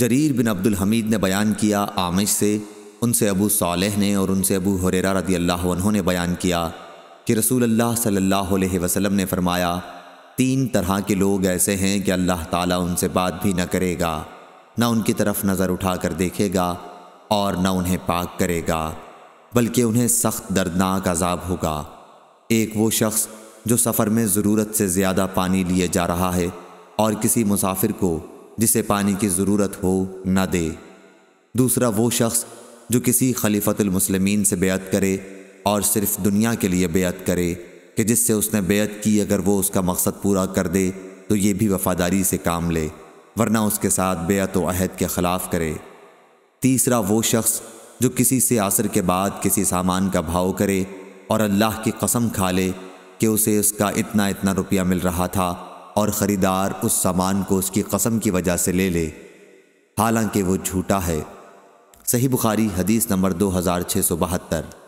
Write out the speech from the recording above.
जरीर बिन अब्दुल हमीद ने बयान किया आमिश से उनसे अबू सालेह ने और उनसे अबू हुरेरा रदी अल्लाह ने बयान किया कि रसूल अल्लाह सल्लल्लाहु अलैहि वसल्लम ने फरमाया तीन तरह के लोग ऐसे हैं कि अल्लाह ताला उनसे बात भी न करेगा ना उनकी तरफ नज़र उठा कर देखेगा और ना उन्हें पाक करेगा बल्कि उन्हें सख्त दर्दनाक अजाब होगा एक वो शख्स जो सफ़र में ज़रूरत से ज़्यादा पानी लिए जा रहा है और किसी मुसाफिर को जिसे पानी की ज़रूरत हो न दे दूसरा वो शख्स जो किसी खलीफतुलमसलमिन से बेत करे और सिर्फ दुनिया के लिए बेअत करे कि जिससे उसने बेत की अगर वो उसका मकसद पूरा कर दे तो ये भी वफादारी से काम ले वरना उसके साथ बेत वहद के ख़िलाफ़ करे तीसरा वो शख्स जो किसी से आसर के बाद किसी सामान का भाव करे और अल्लाह की कसम खा ले कि उसे उसका इतना इतना रुपया मिल रहा था और ख़रीदार उस सामान को उसकी कसम की वजह से ले ले हालांकि वो झूठा है सही बुखारी हदीस नंबर दो हज़ार छः सौ बहत्तर